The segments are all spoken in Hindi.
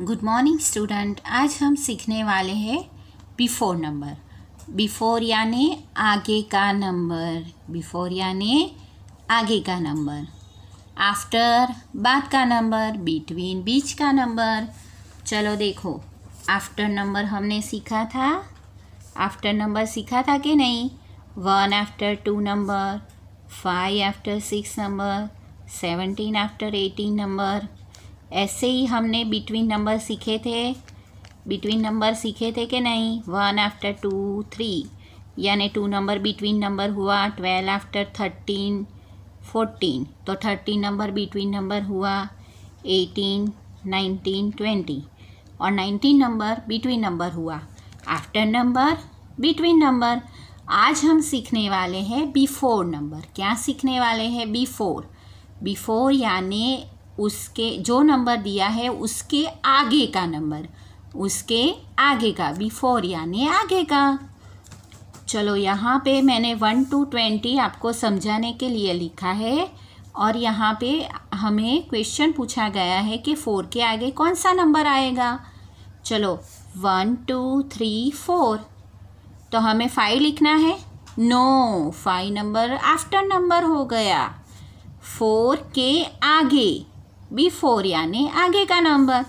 गुड मॉर्निंग स्टूडेंट आज हम सीखने वाले हैं बिफोर नंबर बिफोर यानि आगे का नंबर बिफोर यानि आगे का नंबर आफ्टर बाद का नंबर बिटवीन बीच का नंबर चलो देखो आफ्टर नंबर हमने सीखा था आफ्टर नंबर सीखा था कि नहीं one after two number five after six number seventeen after eighteen number ऐसे ही हमने बिटवीन नंबर सीखे थे बिटवीन नंबर सीखे थे कि नहीं वन आफ्टर टू थ्री यानी टू नंबर बिटवीन नंबर हुआ ट्वेल्व आफ्टर थर्टीन फोर्टीन तो थर्टीन नंबर बिटवीन नंबर हुआ एटीन नाइनटीन ट्वेंटी और नाइनटीन नंबर बिटवीन नंबर हुआ आफ्टर नंबर बिटवीन नंबर आज हम सीखने वाले हैं बिफोर नंबर क्या सीखने वाले हैं बिफोर बिफोर यानी उसके जो नंबर दिया है उसके आगे का नंबर उसके आगे का बिफोर यानी आगे का चलो यहाँ पे मैंने वन टू ट्वेंटी आपको समझाने के लिए लिखा है और यहाँ पे हमें क्वेश्चन पूछा गया है कि फ़ोर के आगे कौन सा नंबर आएगा चलो वन टू थ्री फोर तो हमें फाइव लिखना है no five number after number हो गया फोर के आगे बी फोर यानि आगे का नंबर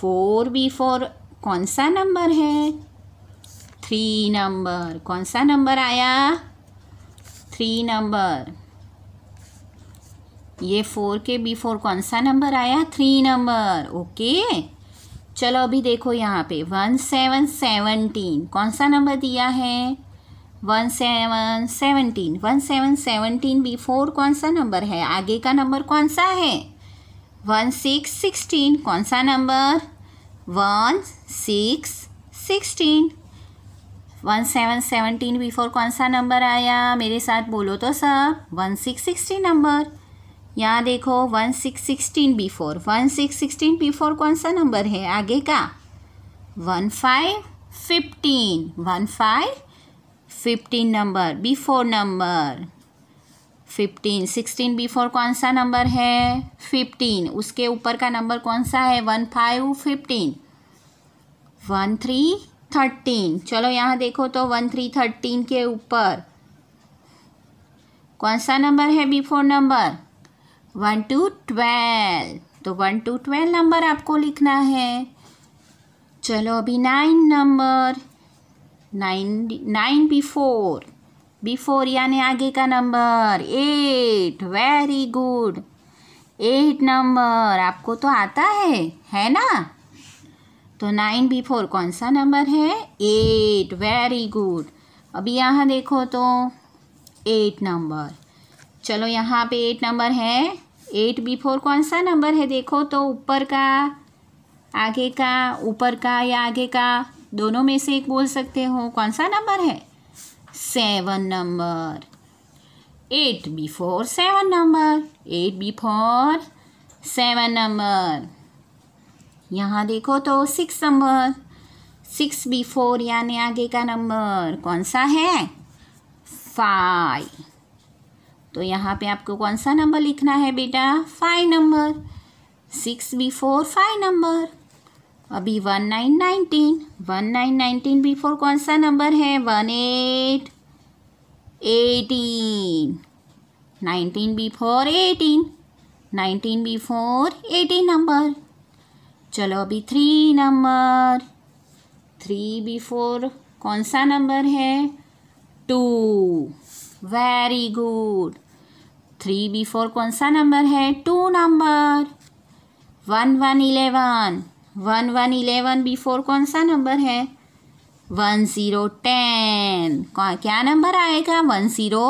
फोर बी फोर कौन सा नंबर है थ्री नंबर कौन सा नंबर आया थ्री नंबर ये फोर के बी फोर कौन सा नंबर आया थ्री नंबर ओके चलो अभी देखो यहाँ पे वन सेवन सेवनटीन कौन सा नंबर दिया है one seven seventeen one seven seventeen before कौन सा नंबर है आगे का नंबर कौन सा है वन सिक्स सिक्सटीन कौन सा number one six sixteen one seven seventeen before कौन सा नंबर आया मेरे साथ बोलो तो सब वन सिक्स सिक्सटीन नंबर यहाँ देखो one six sixteen before one six sixteen before कौन सा नंबर है आगे का one five fifteen one five fifteen number before number fifteen sixteen before कौन सा नंबर है फिफ्टीन उसके ऊपर का नंबर कौन सा है one five fifteen one three thirteen चलो यहाँ देखो तो वन थ्री थर्टीन के ऊपर कौन सा नंबर है before number one two twelve तो वन टू ट्वेल्व नंबर आपको लिखना है चलो अभी nine number nine nine before before यानी आगे का number eight very good eight number आपको तो आता है है ना तो नाइन बिफोर कौन सा नंबर है एट वेरी गुड अभी यहाँ देखो तो एट नंबर चलो यहाँ पे एट नंबर है एट बिफोर कौन सा नंबर है देखो तो ऊपर का आगे का ऊपर का या आगे का दोनों में से एक बोल सकते हो कौन सा नंबर है seven number eight before seven number eight before seven number यहाँ देखो तो सिक्स नंबर सिक्स बिफोर यानि आगे का नंबर कौन सा है फाइव तो यहाँ पे आपको कौन सा नंबर लिखना है बेटा five number six before five number अभी one nine nineteen one nine nineteen before कौन सा नंबर है one eight eighteen nineteen before eighteen nineteen before eighteen number चलो अभी थ्री नंबर थ्री बिफोर कौन सा नंबर है two very good three before कौन सा नंबर है two number one one eleven one one eleven before कौन सा नंबर है वन ज़ीरो टेन क्या नंबर आएगा वन ज़ीरो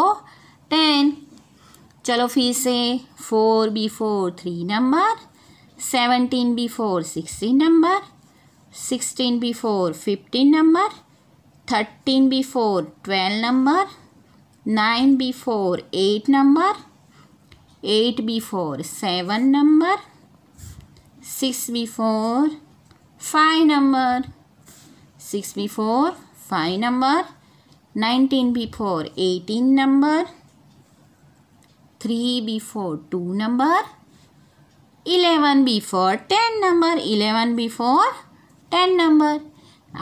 टेन चलो फिर से four before three number seventeen before sixteen number sixteen before fifteen number thirteen before twelve number nine before eight number eight before seven number six four five number six before five number nineteen before eighteen number three before two number eleven before ten number eleven before ten number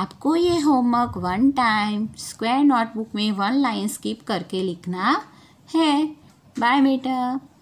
आपको ये homework one time square notebook में वन लाइन स्किप करके लिखना है बाय बेटा